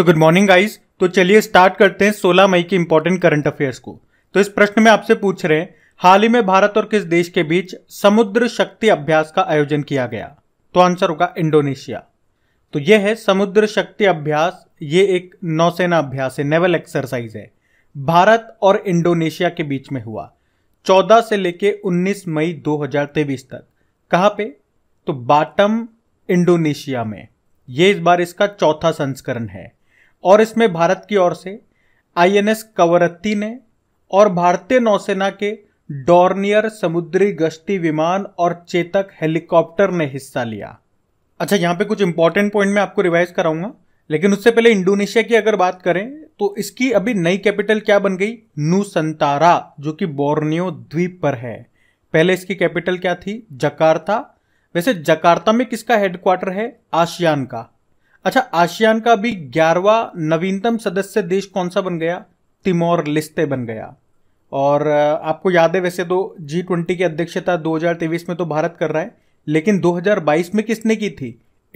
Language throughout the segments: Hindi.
सो गुड मॉर्निंग गाइस तो चलिए स्टार्ट करते हैं 16 मई के इंपॉर्टेंट करंट अफेयर्स को तो इस प्रश्न में आपसे पूछ रहे हैं हाल ही में भारत और किस देश के बीच समुद्र शक्ति अभ्यास का आयोजन किया गया तो आंसर होगा इंडोनेशिया तो यह है समुद्र शक्ति अभ्यास ये एक नौसेना अभ्यास है नेवल एक्सरसाइज है भारत और इंडोनेशिया के बीच में हुआ 14 से लेके 19 मई 2023 तक कहाँ पे तो बाटम इंडोनेशिया में ये इस बार इसका चौथा संस्करण है और इसमें भारत की ओर से आईएनएस कवरत्ती ने और भारतीय नौसेना के डॉर्नियर समुद्री गश्ती विमान और चेतक हेलीकॉप्टर ने हिस्सा लिया अच्छा यहाँ पे कुछ इंपॉर्टेंट पॉइंट मैं आपको रिवाइज कराऊंगा लेकिन उससे पहले इंडोनेशिया की अगर बात करें तो इसकी अभी नई कैपिटल क्या बन गई नूसंतारा जो कि बोर्नियो द्वीप पर है पहले इसकी कैपिटल क्या थी जकार्ता वैसे जकार्ता में किसका हेडक्वार्टर है आसियान का अच्छा आसियान का भी ग्यारहवा नवीनतम सदस्य देश कौन सा बन गया तिमोर लिस्ते बन गया और आपको याद है वैसे तो जी ट्वेंटी की अध्यक्षता 2023 में तो भारत कर रहा है लेकिन 2022 में किसने की थी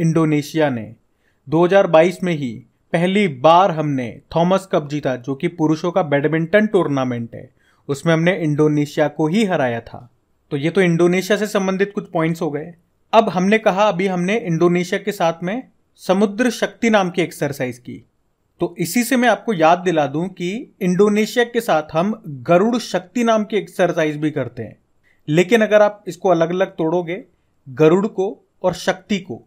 इंडोनेशिया ने 2022 में ही पहली बार हमने थॉमस कप जीता जो कि पुरुषों का बैडमिंटन टूर्नामेंट है उसमें हमने इंडोनेशिया को ही हराया था तो ये तो इंडोनेशिया से संबंधित कुछ पॉइंट्स हो गए अब हमने कहा अभी हमने इंडोनेशिया के साथ में समुद्र शक्ति नाम की एक्सरसाइज की तो इसी से मैं आपको याद दिला दूं कि इंडोनेशिया के साथ हम गरुड़ शक्ति नाम की एक्सरसाइज भी करते हैं लेकिन अगर आप इसको अलग अलग तोड़ोगे गरुड़ को और शक्ति को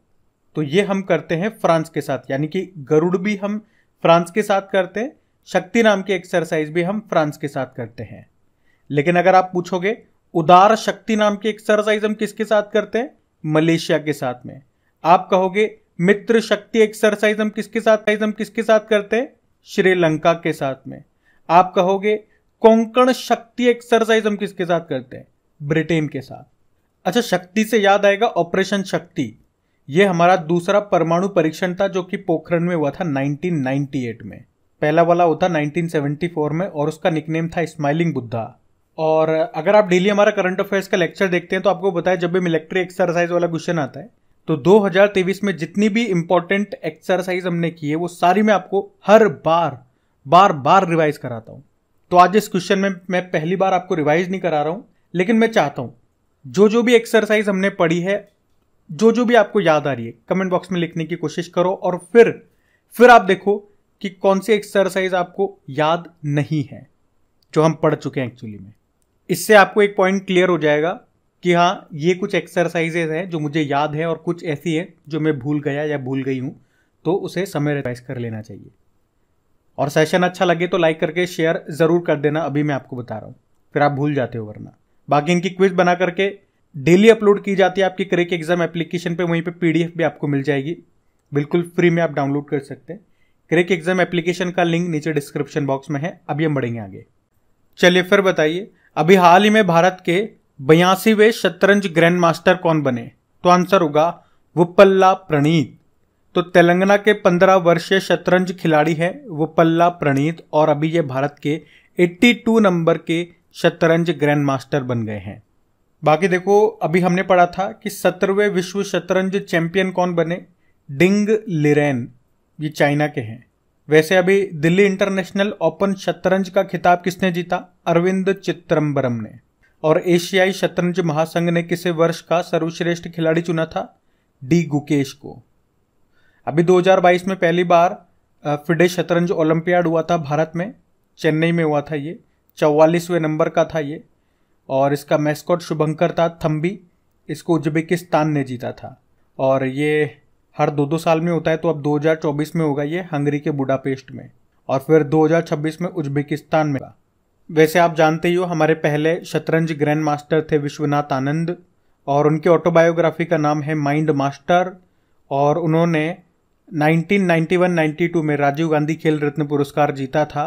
तो ये हम करते हैं फ्रांस के साथ यानी कि गरुड़ भी हम फ्रांस के साथ करते हैं शक्ति नाम की एक्सरसाइज भी हम फ्रांस के साथ करते हैं लेकिन अगर आप पूछोगे उदार शक्ति नाम की एक्सरसाइज हम किसके साथ करते हैं मलेशिया के साथ में आप कहोगे मित्र शक्ति एक्सरसाइज हम किसके साथ हम किसके साथ करते हैं श्रीलंका के साथ में आप कहोगे कोंकण शक्ति एक्सरसाइज हम किसके साथ करते हैं ब्रिटेन के साथ अच्छा शक्ति से याद आएगा ऑपरेशन शक्ति ये हमारा दूसरा परमाणु परीक्षण था जो कि पोखरण में हुआ था 1998 में पहला वाला होता 1974 में और उसका निकनेम था स्माइलिंग बुद्धा और अगर आप डेली हमारा करंट अफेयर्स का लेक्चर देखते हैं तो आपको बताया जब भी मिलिट्री एक्सरसाइज वाला क्वेश्चन आता है तो 2023 में जितनी भी इंपॉर्टेंट एक्सरसाइज हमने की है वो सारी मैं आपको हर बार बार बार रिवाइज कराता हूं तो आज इस क्वेश्चन में मैं पहली बार आपको रिवाइज नहीं करा रहा हूं लेकिन मैं चाहता हूं जो जो भी एक्सरसाइज हमने पढ़ी है जो जो भी आपको याद आ रही है कमेंट बॉक्स में लिखने की कोशिश करो और फिर फिर आप देखो कि कौन सी एक्सरसाइज आपको याद नहीं है जो हम पढ़ चुके हैं एक्चुअली में इससे आपको एक पॉइंट क्लियर हो जाएगा कि हाँ ये कुछ एक्सरसाइजेज हैं जो मुझे याद है और कुछ ऐसी है जो मैं भूल गया या भूल गई हूँ तो उसे समय रिवाइज कर लेना चाहिए और सेशन अच्छा लगे तो लाइक करके शेयर ज़रूर कर देना अभी मैं आपको बता रहा हूँ फिर आप भूल जाते हो वरना बाकी इनकी क्विज बना करके डेली अपलोड की जाती है आपकी क्रेक एग्जाम एप्लीकेशन पे वहीं पे पीडीएफ भी आपको मिल जाएगी बिल्कुल फ्री में आप डाउनलोड कर सकते हैं क्रेक एग्जाम एप्लीकेशन का लिंक नीचे डिस्क्रिप्शन बॉक्स में है अभी हम बढ़ेंगे आगे चलिए फिर बताइए अभी हाल ही में भारत के बयासीवें शतरंज ग्रैंड मास्टर कौन बने तो आंसर होगा वुपल्ला प्रणीत तो तेलंगाना के पंद्रह वर्षीय शतरंज खिलाड़ी है वुपल्ला प्रणीत और अभी ये भारत के 82 नंबर के शतरंज ग्रैंड मास्टर बन गए हैं बाकी देखो अभी हमने पढ़ा था कि सत्रहवें विश्व शतरंज चैंपियन कौन बने डिंग लिरेन ये चाइना के हैं वैसे अभी दिल्ली इंटरनेशनल ओपन शतरंज का खिताब किसने जीता अरविंद चित्रम्बरम ने और एशियाई शतरंज महासंघ ने किसे वर्ष का सर्वश्रेष्ठ खिलाड़ी चुना था डी गुकेश को अभी 2022 में पहली बार फिडे शतरंज ओलंपियाड हुआ था भारत में चेन्नई में हुआ था ये चौवालीसवें नंबर का था ये और इसका मैस्कॉट शुभंकर था थम्बी इसको उज्बेकिस्तान ने जीता था और ये हर दो दो साल में होता है तो अब 2024 में होगा ये हंगरी के बुडापेस्ट में और फिर 2026 में उज्बेकिस्तान में वैसे आप जानते ही हो हमारे पहले शतरंज ग्रैंड मास्टर थे विश्वनाथ आनंद और उनके ऑटोबायोग्राफी का नाम है माइंड मास्टर और उन्होंने 1991-92 में राजीव गांधी खेल रत्न पुरस्कार जीता था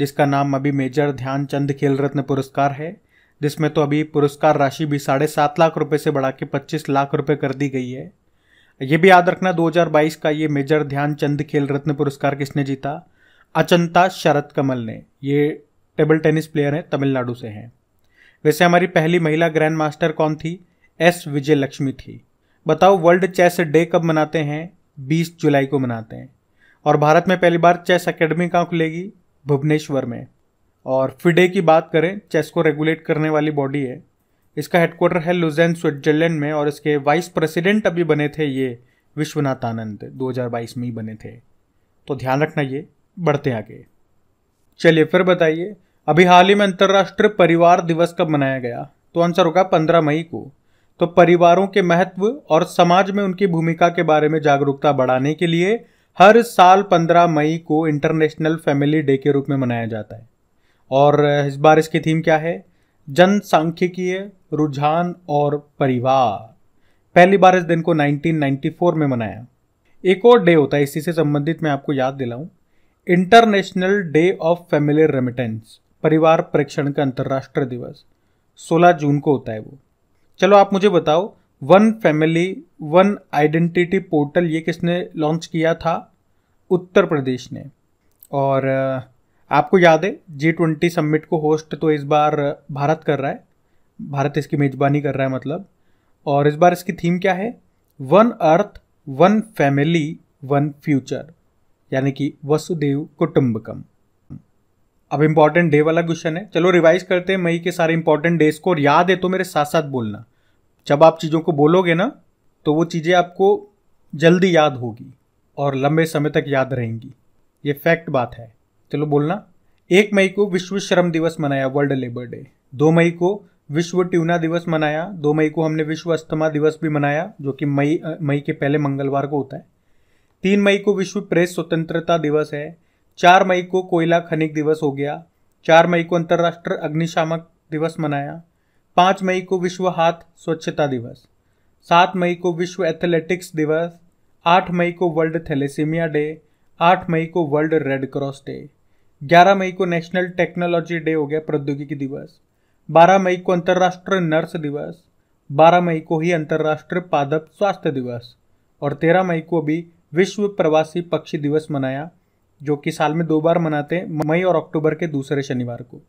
जिसका नाम अभी मेजर ध्यानचंद खेल रत्न पुरस्कार है जिसमें तो अभी पुरस्कार राशि भी साढ़े सात लाख रुपए से बढ़ा के पच्चीस लाख रुपए कर दी गई है ये भी याद रखना 2022 का ये मेजर ध्यानचंद खेल रत्न पुरस्कार किसने जीता अचंता शरद कमल ने ये टेबल टेनिस प्लेयर हैं तमिलनाडु से हैं वैसे हमारी पहली महिला ग्रैंड मास्टर कौन थी एस विजय लक्ष्मी थी बताओ वर्ल्ड चेस डे कब मनाते हैं 20 जुलाई को मनाते हैं और भारत में पहली बार चेस अकेडमी कहाँ खुलेगी भुवनेश्वर में और फिडे की बात करें चेस को रेगुलेट करने वाली बॉडी है इसका हेडक्वार्टर है लुजैन स्विट्जरलैंड में और इसके वाइस प्रेसिडेंट अभी बने थे ये विश्वनाथ आनंद 2022 में ही बने थे तो ध्यान रखना ये बढ़ते आगे चलिए फिर बताइए अभी हाल ही में अंतर्राष्ट्रीय परिवार दिवस कब मनाया गया तो आंसर होगा पंद्रह मई को तो परिवारों के महत्व और समाज में उनकी भूमिका के बारे में जागरूकता बढ़ाने के लिए हर साल पंद्रह मई को इंटरनेशनल फैमिली डे के रूप में मनाया जाता है और इस बार इसकी थीम क्या है जनसांख्यिकीय रुझान और परिवार पहली बार इस दिन को 1994 में मनाया एक और डे होता है इसी से संबंधित मैं आपको याद दिलाऊं international day of family remittances परिवार परीक्षण का अंतर्राष्ट्रीय दिवस 16 जून को होता है वो चलो आप मुझे बताओ one family one identity portal ये किसने लॉन्च किया था उत्तर प्रदेश ने और आपको याद है जी ट्वेंटी सम्मिट को होस्ट तो इस बार भारत कर रहा है भारत इसकी मेज़बानी कर रहा है मतलब और इस बार इसकी थीम क्या है one earth one family one future यानी कि वसुदेव कुटुंबकम अब इम्पॉर्टेंट डे वाला क्वेश्चन है चलो रिवाइज करते हैं मई के सारे इंपॉर्टेंट डेज को और याद है तो मेरे साथ साथ बोलना जब आप चीज़ों को बोलोगे ना तो वो चीज़ें आपको जल्दी याद होगी और लंबे समय तक याद रहेंगी ये फैक्ट बात है चलो बोलना एक मई को विश्व श्रम दिवस मनाया वर्ल्ड लेबर डे दो मई को विश्व ट्यूना दिवस मनाया दो मई को हमने विश्व अस्थमा दिवस भी मनाया जो कि मई मई के पहले मंगलवार को होता है तीन मई को विश्व प्रेस स्वतंत्रता दिवस है चार मई को कोयला खनिक दिवस हो गया चार मई को अंतर्राष्ट्रीय अग्निशामक दिवस मनाया पाँच मई को विश्व हाथ स्वच्छता दिवस सात मई को विश्व एथलेटिक्स दिवस आठ मई को वर्ल्ड थैलेसीमिया डे आठ मई को वर्ल्ड रेड क्रॉस डे ग्यारह मई को नेशनल टेक्नोलॉजी डे हो गया प्रौद्योगिकी दिवस बारह मई को अंतर्राष्ट्रीय नर्स दिवस बारह मई को ही अंतर्राष्ट्रीय पादप स्वास्थ्य दिवस और तेरह मई को भी विश्व प्रवासी पक्षी दिवस मनाया जो कि साल में दो बार मनाते हैं मई और अक्टूबर के दूसरे शनिवार को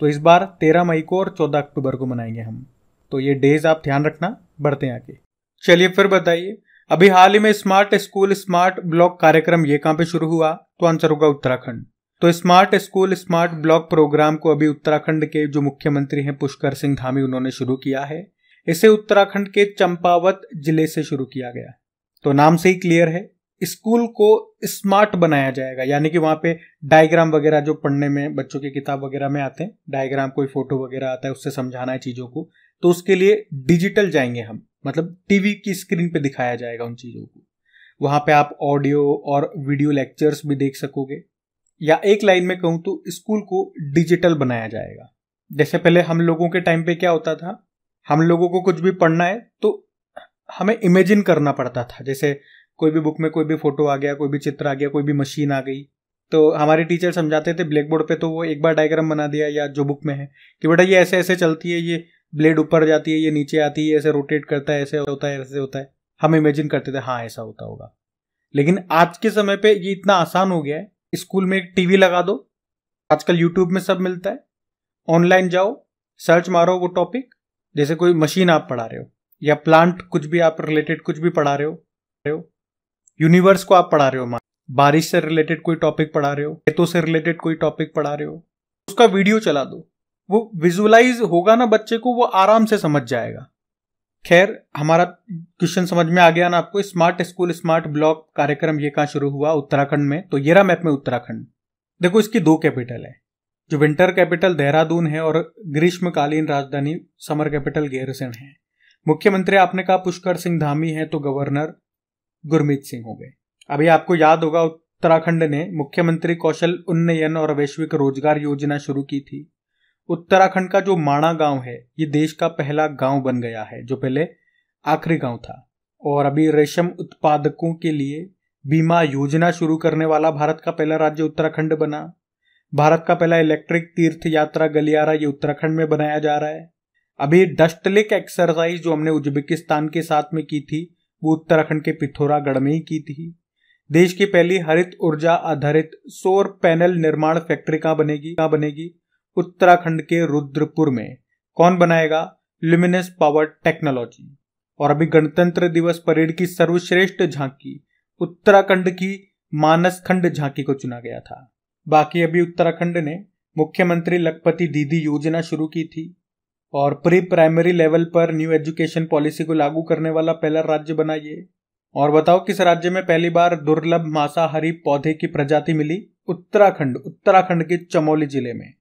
तो इस बार तेरह मई को और चौदह अक्टूबर को मनाएंगे हम तो ये डेज आप ध्यान रखना बढ़ते हैं आगे चलिए फिर बताइए अभी हाल ही में स्मार्ट स्कूल स्मार्ट ब्लॉक कार्यक्रम ये कहाँ पे शुरू हुआ तो आंसर होगा उत्तराखंड तो smart school smart block program को अभी उत्तराखंड के जो मुख्यमंत्री हैं पुष्कर सिंह धामी उन्होंने शुरू किया है इसे उत्तराखंड के चंपावत जिले से शुरू किया गया तो नाम से ही क्लियर है स्कूल को स्मार्ट बनाया जाएगा यानी कि वहाँ पे डायग्राम वगैरह जो पढ़ने में बच्चों की किताब वगैरह में आते हैं डायग्राम कोई फोटो वगैरह आता है उससे समझाना है चीज़ों को तो उसके लिए डिजिटल जाएंगे हम मतलब टीवी की स्क्रीन पे दिखाया जाएगा उन चीज़ों को वहाँ पे आप ऑडियो और वीडियो लेक्चर्स भी देख सकोगे या एक लाइन में कहूँ तो स्कूल को डिजिटल बनाया जाएगा जैसे पहले हम लोगों के टाइम पे क्या होता था हम लोगों को कुछ भी पढ़ना है तो हमें इमेजिन करना पड़ता था जैसे कोई भी बुक में कोई भी फोटो आ गया कोई भी चित्र आ गया कोई भी मशीन आ गई तो हमारे टीचर समझाते थे ब्लैक बोर्ड पे तो वो एक बार डायग्राम बना दिया या जो बुक में है कि बेटा ये ऐसे ऐसे चलती है ये ब्लेड ऊपर जाती है ये नीचे आती है ऐसे रोटेट करता है ऐसे होता है ऐसे होता है हम इमेजिन करते थे हाँ ऐसा होता होगा लेकिन आज के समय पे ये इतना आसान हो गया है स्कूल में एक टीवी लगा दो आजकल यूट्यूब में सब मिलता है ऑनलाइन जाओ सर्च मारो वो टॉपिक जैसे कोई मशीन आप पढ़ा रहे हो या प्लांट कुछ भी आप रिलेटेड कुछ भी पढ़ा रहे हो यूनिवर्स को आप पढ़ा रहे हो मान बारिश से रिलेटेड कोई टॉपिक पढ़ा रहे हो खेतों से रिलेटेड कोई टॉपिक पढ़ा रहे हो उसका वीडियो चला दो वो विजुअलाइज होगा ना बच्चे को वो आराम से समझ जाएगा खैर हमारा क्वेश्चन समझ में आ गया ना आपको स्मार्ट स्कूल स्मार्ट ब्लॉक कार्यक्रम ये कहाँ शुरू हुआ उत्तराखंड में तो येरा मैप में उत्तराखंड देखो इसकी दो कैपिटल है जो विंटर कैपिटल देहरादून है और ग्रीष्मकालीन राजधानी समर कैपिटल गेरसेन है मुख्यमंत्री आपने कहा पुष्कर सिंह धामी है तो गवर्नर गुरमीत सिंह हो गए अभी आपको याद होगा उत्तराखंड ने मुख्यमंत्री कौशल उन्नयन और वैश्विक रोजगार योजना शुरू की थी उत्तराखंड का जो माणा गांव है ये देश का पहला गांव बन गया है जो पहले आखिरी गांव था और अभी रेशम उत्पादकों के लिए बीमा योजना शुरू करने वाला भारत का पहला राज्य उत्तराखंड बना भारत का पहला इलेक्ट्रिक तीर्थ यात्रा गलियारा ये उत्तराखंड में बनाया जा रहा है अभी डस्टलिक एक्सरसाइज जो हमने उज्बेकिस्तान के साथ में की थी वो उत्तराखंड के पिथौरागढ़ में ही की थी देश की पहली हरित ऊर्जा आधारित सौर पैनल निर्माण फैक्ट्री कहाँ बनेगी कहाँ बनेगी उत्तराखंड के रुद्रपुर में कौन बनाएगा लुमिनस पावर टेक्नोलॉजी और अभी गणतंत्र दिवस परेड की सर्वश्रेष्ठ झांकी उत्तराखंड की मानसखंड झांकी को चुना गया था बाकी अभी उत्तराखंड ने मुख्यमंत्री लखपति दीदी योजना शुरू की थी और प्री प्राइमरी लेवल पर न्यू एजुकेशन पॉलिसी को लागू करने वाला पहला राज्य बना ये और बताओ किस राज्य में पहली बार दुर्लभ मांसाहारी पौधे की प्रजाति मिली उत्तराखंड उत्तराखंड के चमोली जिले में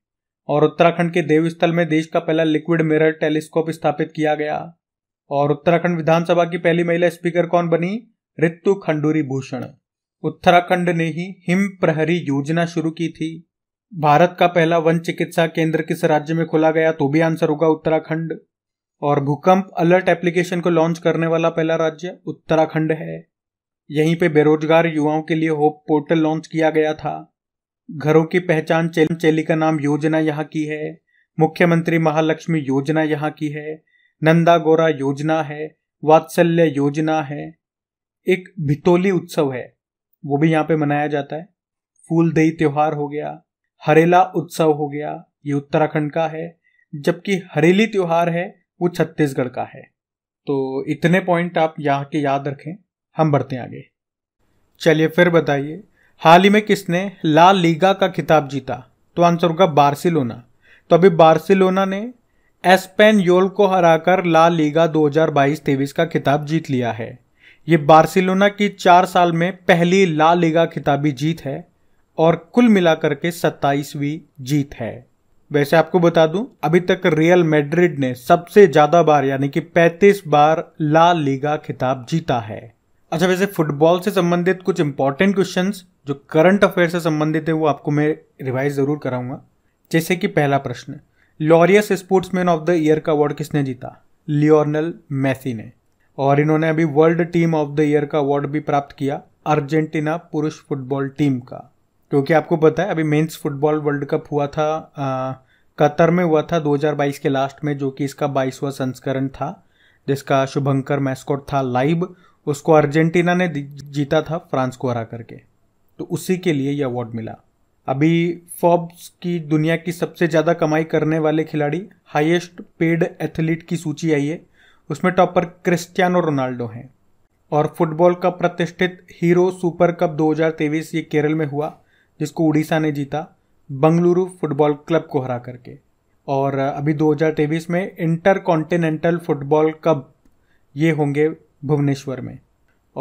और उत्तराखंड के देवस्थल में देश का पहला लिक्विड मिरर टेलीस्कोप स्थापित किया गया और उत्तराखंड विधानसभा की पहली महिला स्पीकर कौन बनी रितु खंडूरी भूषण उत्तराखंड ने ही हिम प्रहरी योजना शुरू की थी भारत का पहला वन चिकित्सा केंद्र किस राज्य में खोला गया तो भी आंसर होगा उत्तराखंड और भूकंप अलर्ट एप्लीकेशन को लॉन्च करने वाला पहला राज्य उत्तराखंड है यहीं पे बेरोजगार युवाओं के लिए होप पोर्टल लॉन्च किया गया था घरों की पहचान चेल चेली का नाम योजना यहाँ की है मुख्यमंत्री महालक्ष्मी योजना यहाँ की है नंदा गोरा योजना है वात्सल्य योजना है एक भितोली उत्सव है वो भी यहाँ पे मनाया जाता है फूलदेही त्योहार हो गया हरेला उत्सव हो गया ये उत्तराखंड का है जबकि हरेली त्योहार है वो छत्तीसगढ़ का है तो इतने पॉइंट आप यहाँ के याद रखें हम बढ़ते आगे चलिए फिर बताइए हाल ही में किसने ला लीगा का खिताब जीता तो आंसर होगा बार्सिलोना तो अभी बार्सिलोना ने एस्पेन योल को हराकर ला लीगा 2022-23 का खिताब जीत लिया है ये बार्सिलोना की चार साल में पहली ला लीगा खिताबी जीत है और कुल मिलाकर के सत्ताईसवीं जीत है वैसे आपको बता दूं अभी तक रियल मैड्रिड ने सबसे ज्यादा बार यानी कि 35 बार ला लीगा खिताब जीता है अच्छा वैसे फुटबॉल से संबंधित कुछ इंपॉर्टेंट क्वेश्चंस जो करंट अफेयर से संबंधित है वो आपको मैं रिवाइज जरूर कराऊंगा जैसे कि पहला प्रश्न Laureus sportsman of the year का अवार्ड किसने जीता लियोनल मैसी ने और इन्होंने अभी world team of the year का अवार्ड भी प्राप्त किया अर्जेंटीना पुरुष फुटबॉल टीम का क्योंकि आपको पता है अभी मेंस फुटबॉल वर्ल्ड कप हुआ था कतर में हुआ था 2022 के लास्ट में जो कि इसका बाईसवा संस्करण था जिसका शुभंकर मैस्कोट था लाइव उसको अर्जेंटीना ने जीता था फ्रांस को हरा करके तो उसी के लिए ये अवार्ड मिला अभी फॉब्स की दुनिया की सबसे ज़्यादा कमाई करने वाले खिलाड़ी हाईएस्ट पेड एथलीट की सूची आई है उसमें टॉपर क्रिस्टियानो रोनाल्डो हैं और फुटबॉल का प्रतिष्ठित हीरो सुपर कप 2023 ये केरल में हुआ जिसको उड़ीसा ने जीता बंगलुरु फुटबॉल क्लब को हरा करके और अभी दो में इंटर कॉन्टिनेंटल फुटबॉल कप ये होंगे भुवनेश्वर में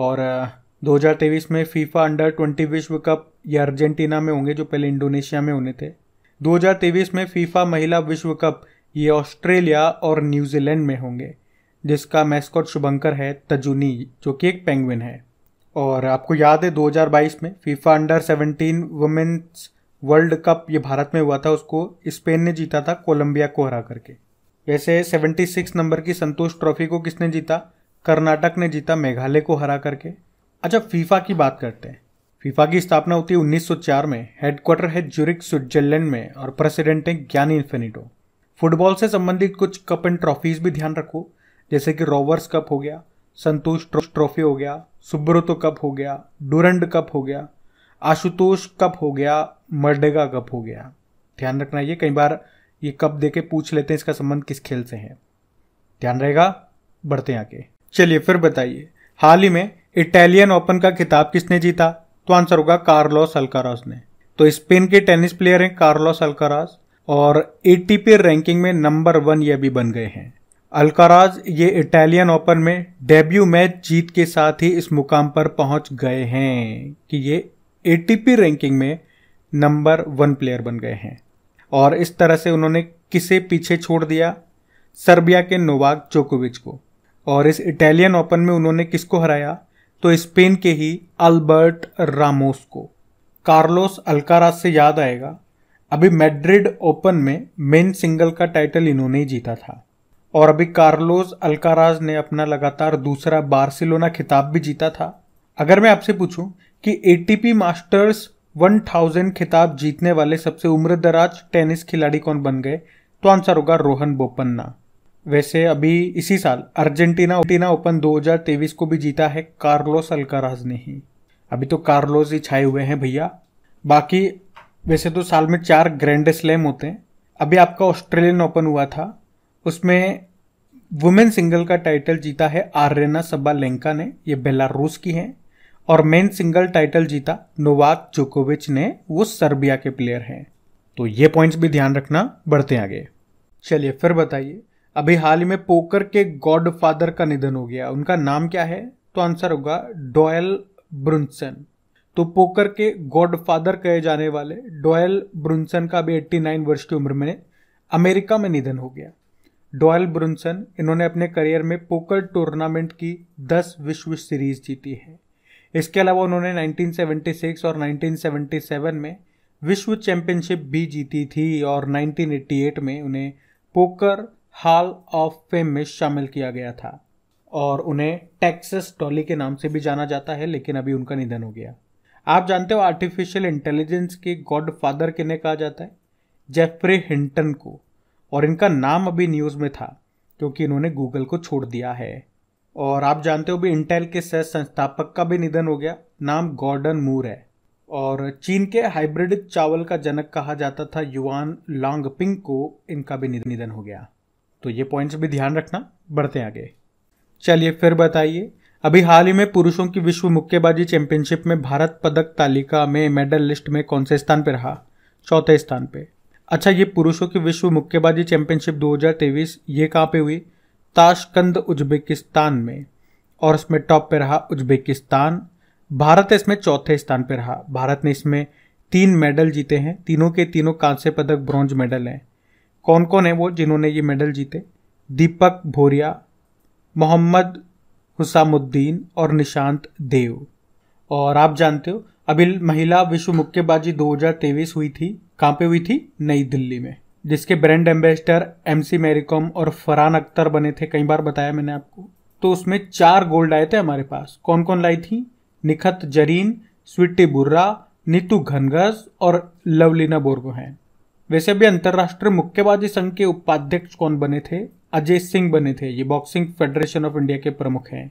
और 2023 में फीफा अंडर 20 विश्व कप ये अर्जेंटीना में होंगे जो पहले इंडोनेशिया में होने थे 2023 में फीफा महिला विश्व कप ये ऑस्ट्रेलिया और न्यूजीलैंड में होंगे जिसका मैस्कॉट शुभंकर है तजुनी जो कि एक पेंगुइन है और आपको याद है 2022 में FIFA under 17 women's world cup ये भारत में हुआ था उसको स्पेन ने जीता था कोलंबिया को हरा करके वैसे 76 नंबर की संतोष ट्रॉफी को किसने जीता कर्नाटक ने जीता मेघालय को हरा करके अच्छा फीफा की बात करते हैं फीफा की स्थापना होती है चार में हेडक्वार्टर है जुरिक स्विट्जरलैंड में और प्रेसिडेंट है ज्ञानी इन्फेनिटो फुटबॉल से संबंधित कुछ कप एंड ट्रॉफीज भी ध्यान रखो जैसे कि रोवर्स कप हो गया संतोष ट्रॉफी हो गया सुब्रतो कप हो गया डुरंड कप हो गया आशुतोष कप हो गया मर्डेगा कप हो गया ध्यान रखना ये कई बार ये कप दे के पूछ लेते हैं इसका संबंध किस खेल से है ध्यान रहेगा बढ़ते हैं आगे चलिए फिर बताइए हाल ही में इटालियन ओपन का खिताब किसने जीता तो आंसर होगा कार्लोस अल्कारास ने तो स्पेन के टेनिस प्लेयर हैं कार्लोस अल्कारास और एटीपी रैंकिंग में नंबर वन ये भी बन गए हैं अलकाराज ये इटालियन ओपन में डेब्यू मैच जीत के साथ ही इस मुकाम पर पहुंच गए हैं कि ये एटीपी रैंकिंग में नंबर वन प्लेयर बन गए हैं और इस तरह से उन्होंने किसे पीछे छोड़ दिया सर्बिया के नोवाक जोकोविच को और इस इटालियन ओपन में उन्होंने किसको हराया तो स्पेन के ही अल्बर्ट रामोस को कार्लोस अल्काराज से याद आएगा अभी मैड्रिड ओपन में मेन सिंगल का टाइटल इन्होंने ही जीता था और अभी कार्लोस अल्काराज ने अपना लगातार दूसरा बार्सिलोना खिताब भी जीता था अगर मैं आपसे पूछूं कि एटीपी मास्टर्स 1000 खिताब जीतने वाले सबसे उम्रदराज टेनिस खिलाड़ी कौन बन गए तो आंसर होगा रोहन बोपन्ना वैसे अभी इसी साल अर्जेंटीना ओटीना ओपन 2023 को भी जीता है कार्लोस अल्काराज ने ही अभी तो कार्लोस ही छाए हुए हैं भैया बाकी वैसे तो साल में चार ग्रैंड स्लैम होते हैं अभी आपका ऑस्ट्रेलियन ओपन हुआ था उसमें वुमेन सिंगल का टाइटल जीता है आर्यना लेंका ने ये बेलारूस की हैं और मेन सिंगल टाइटल जीता नोवाक जोकोविच ने वो सर्बिया के प्लेयर हैं तो ये पॉइंट्स भी ध्यान रखना बढ़ते आगे चलिए फिर बताइए अभी हाल ही में पोकर के गॉड फादर का निधन हो गया उनका नाम क्या है तो आंसर होगा डोयल ब्रुनसन तो पोकर के गॉड फादर कहे जाने वाले डोयल ब्रुनसन का भी 89 वर्ष की उम्र में अमेरिका में निधन हो गया डॉयल ब्रुनसन इन्होंने अपने करियर में पोकर टूर्नामेंट की 10 विश्व सीरीज जीती है इसके अलावा उन्होंने 1976 और 1977 में विश्व चैंपियनशिप भी जीती थी और 1988 में उन्हें पोकर हॉल ऑफ फेम में शामिल किया गया था और उन्हें टेक्सस टॉली के नाम से भी जाना जाता है लेकिन अभी उनका निधन हो गया आप जानते हो आर्टिफिशियल इंटेलिजेंस के गॉडफादर किन्हें कहा जाता है जेफरी हिंटन को और इनका नाम अभी न्यूज़ में था क्योंकि इन्होंने गूगल को छोड़ दिया है और आप जानते हो भी इंटेल के सह संस्थापक का भी निधन हो गया नाम गॉर्डन मूर है और चीन के हाइब्रिड चावल का जनक कहा जाता था युवान लॉन्ग पिंग को इनका भी निधन हो गया तो ये पॉइंट्स भी ध्यान रखना बढ़ते आगे चलिए फिर बताइए अभी हाल ही में पुरुषों की विश्व मुक्केबाजी चैंपियनशिप में भारत पदक तालिका में मेडल लिस्ट में कौन से स्थान पर रहा चौथे स्थान पर अच्छा ये पुरुषों की विश्व मुक्केबाजी चैंपियनशिप 2023 ये कहाँ पे हुई ताशकंद उज्बेकिस्तान में और इसमें टॉप पे रहा उज्बेकिस्तान भारत इसमें चौथे स्थान पर रहा भारत ने इसमें तीन मेडल जीते हैं तीनों के तीनों कांस्य पदक ब्रॉन्ज मेडल हैं कौन कौन है वो जिन्होंने ये मेडल जीते दीपक भोरिया मोहम्मद हुसामुद्दीन और निशांत देव और आप जानते हो अभी महिला विश्व मुक्केबाजी 2023 हुई थी कहाँ पे हुई थी नई दिल्ली में जिसके ब्रांड एम्बेसडर एमसी कॉम और फरहान अख्तर बने थे कई बार बताया मैंने आपको तो उसमें चार गोल्ड आए थे हमारे पास कौन कौन लाई थी निखत जरीन स्वीटी बुर्रा नीतू घनगस और लवलीना बोर्गोहैन वैसे भी अंतर्राष्ट्रीय मुक्केबाजी संघ के उपाध्यक्ष कौन बने थे अजय सिंह बने थे ये बॉक्सिंग फेडरेशन ऑफ इंडिया के प्रमुख हैं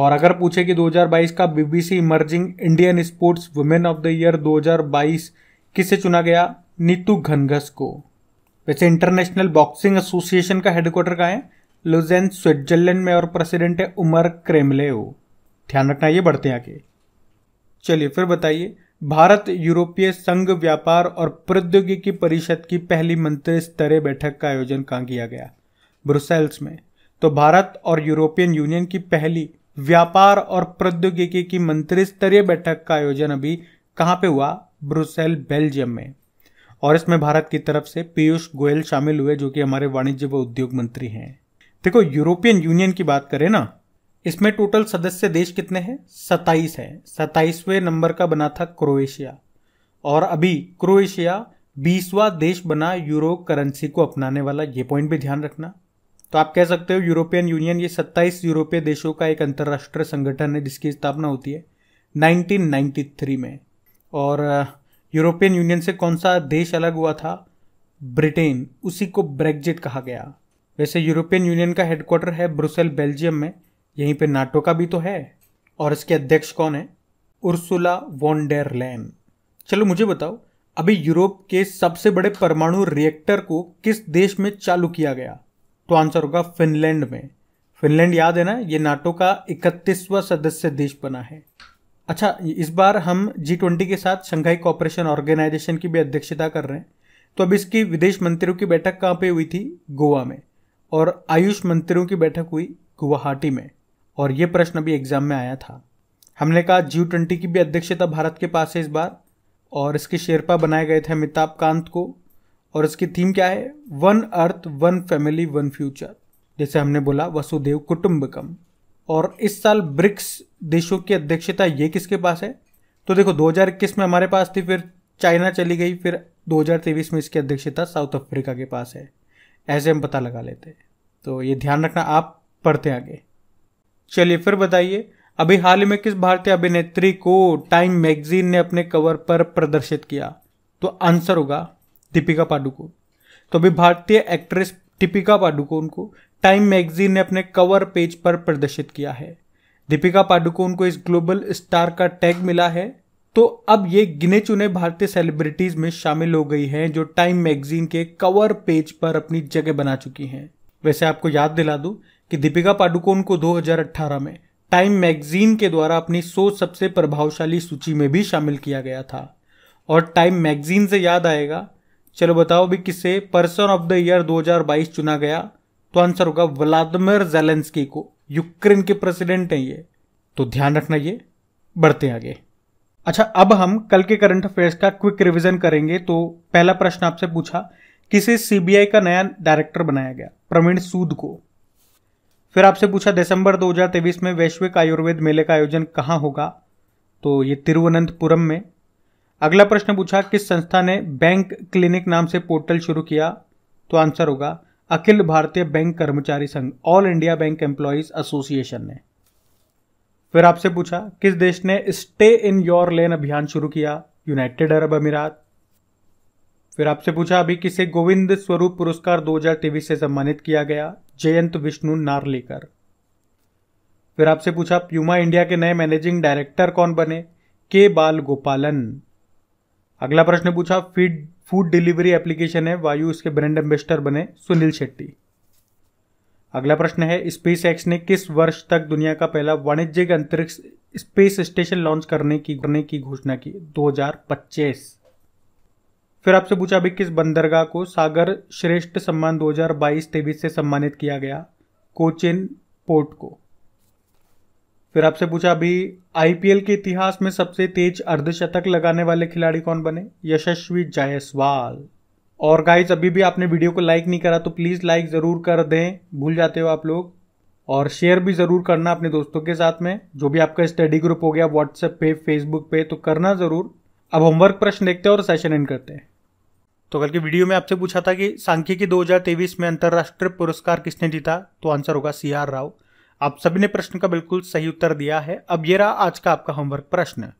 और अगर पूछे कि 2022 का BBC emerging Indian sports women of the year 2022 किसे चुना गया नीतू घनघस को वैसे इंटरनेशनल बॉक्सिंग एसोसिएशन का हेडक्वार्टर कहाँ है लुजेन स्विट्जरलैंड में और प्रेसिडेंट है उमर क्रेमलेव ध्यान रखना ये बढ़ते हैं आगे चलिए फिर बताइए भारत यूरोपीय संघ व्यापार और प्रौद्योगिकी परिषद की पहली मंत्री स्तरीय बैठक का आयोजन कहाँ किया गया ब्रुसेल्स में तो भारत और यूरोपियन यूनियन की पहली व्यापार और प्रौद्योगिकी की मंत्री स्तरीय बैठक का आयोजन अभी कहाँ पे हुआ ब्रुसेल बेल्जियम में और इसमें भारत की तरफ से पीयूष गोयल शामिल हुए जो कि हमारे वाणिज्य व उद्योग मंत्री हैं देखो यूरोपियन यूनियन की बात करें ना इसमें टोटल सदस्य देश कितने हैं सत्ताईस हैं सत्ताईसवें नंबर का बना था क्रोएशिया और अभी क्रोएशिया बीसवा देश बना यूरो करेंसी को अपनाने वाला ये पॉइंट भी ध्यान रखना तो आप कह सकते हो यूरोपियन यूनियन ये 27 यूरोपीय देशों का एक अंतर्राष्ट्रीय संगठन है जिसकी स्थापना होती है 1993 में और यूरोपियन यूनियन से कौन सा देश अलग हुआ था ब्रिटेन उसी को ब्रेग्जिट कहा गया वैसे यूरोपियन यूनियन का हेडक्वार्टर है ब्रुसेल बेल्जियम में यहीं पे नाटो का भी तो है और इसके अध्यक्ष कौन है उर्सुला वॉन्डेर लैन चलो मुझे बताओ अभी यूरोप के सबसे बड़े परमाणु रिएक्टर को किस देश में चालू किया गया तो आंसर होगा फिनलैंड में फिनलैंड याद है ना ये नाटो का इकतीसवां सदस्य देश बना है अच्छा इस बार हम जी ट्वेंटी के साथ शंघाई कॉपरेशन ऑर्गेनाइजेशन की भी अध्यक्षता कर रहे हैं तो अब इसकी विदेश मंत्रियों की बैठक कहाँ पे हुई थी गोवा में और आयुष मंत्रियों की बैठक हुई गुवाहाटी में और ये प्रश्न भी एग्जाम में आया था हमने कहा जी ट्वेंटी की भी अध्यक्षता भारत के पास है इस बार और इसके शेरपा बनाए गए थे अमिताभ कांत को और इसकी थीम क्या है one earth one family one future जैसे हमने बोला वसुदेव कुटुम्बकम और इस साल ब्रिक्स देशों की अध्यक्षता ये किसके पास है तो देखो 2021 में हमारे पास थी फिर चाइना चली गई फिर 2023 में इसकी अध्यक्षता साउथ अफ्रीका के पास है ऐसे हम पता लगा लेते हैं तो ये ध्यान रखना आप पढ़ते आगे चलिए फिर बताइए अभी हाल ही में किस भारतीय अभिनेत्री को टाइम मैगजीन ने अपने कवर पर प्रदर्शित किया तो आंसर होगा दीपिका पाडुकोन तो अभी भारतीय एक्ट्रेस दीपिका पाडुकोन को टाइम मैगजीन ने अपने कवर पेज पर प्रदर्शित किया है दीपिका पाडुकोन को इस ग्लोबल स्टार का टैग मिला है तो अब ये गिने चुने भारतीय सेलिब्रिटीज में शामिल हो गई हैं जो टाइम मैगजीन के कवर पेज पर अपनी जगह बना चुकी हैं वैसे आपको याद दिला दूं कि दीपिका पाडुकोन को 2018 में टाइम मैगजीन के द्वारा अपनी सो सबसे प्रभावशाली सूची में भी शामिल किया गया था और टाइम मैगजीन से याद आएगा चलो बताओ भी किसे पर्सन ऑफ द ईयर 2022 चुना गया तो आंसर होगा व्लादिमिर जेलेंस्की को यूक्रेन के प्रेसिडेंट हैं ये तो ध्यान रखना ये बढ़ते आगे अच्छा अब हम कल के करंट अफेयर्स का क्विक रिवीजन करेंगे तो पहला प्रश्न आपसे पूछा किसे सीबीआई का नया डायरेक्टर बनाया गया प्रवीण सूद को फिर आपसे पूछा दिसंबर 2023 में वैश्विक आयुर्वेद मेले का आयोजन कहां होगा तो ये तिरुवनंतपुरम में अगला प्रश्न पूछा किस संस्था ने बैंक क्लिनिक नाम से पोर्टल शुरू किया तो आंसर होगा अखिल भारतीय बैंक कर्मचारी संघ all India bank employees association ने फिर आपसे पूछा किस देश ने स्टे इन योर लेन अभियान शुरू किया यूनाइटेड अरब अमीरात फिर आपसे पूछा अभी किसे गोविंद स्वरूप पुरस्कार दो से सम्मानित किया गया जयंत विष्णु नार्लेकर फिर आपसे पूछा प्यूमा इंडिया के नए मैनेजिंग डायरेक्टर कौन बने के बाल गोपालन अगला प्रश्न पूछा फीड फूड डिलीवरी एप्लीकेशन है वायु इसके ब्रांड एम्बेस्टर बने सुनील शेट्टी अगला प्रश्न है स्पेस एक्स ने किस वर्ष तक दुनिया का पहला वाणिज्यिक अंतरिक्ष स्पेस स्टेशन लॉन्च करने की करने की घोषणा की 2025 फिर आपसे पूछा अभी किस बंदरगाह को सागर श्रेष्ठ सम्मान 2022 हजार से सम्मानित किया गया कोचिन पोर्ट को फिर आपसे पूछा अभी आईपीएल के इतिहास में सबसे तेज अर्धशतक लगाने वाले खिलाड़ी कौन बने यशस्वी जायसवाल और गाइज अभी भी आपने वीडियो को लाइक नहीं करा तो प्लीज़ लाइक ज़रूर कर दें भूल जाते हो आप लोग और शेयर भी ज़रूर करना अपने दोस्तों के साथ में जो भी आपका स्टडी ग्रुप हो गया व्हाट्सएप पे फेसबुक पे तो करना ज़रूर अब होमवर्क प्रश्न देखते हैं और सेशन एंड करते हैं तो कल के वीडियो में आपसे पूछा था कि सांख्यिकी 2023 में अंतर्राष्ट्रीय पुरस्कार किसने जीता तो आंसर होगा सी आर राव आप सभी ने प्रश्न का बिल्कुल सही उत्तर दिया है अब ये रहा आज का आपका होमवर्क प्रश्न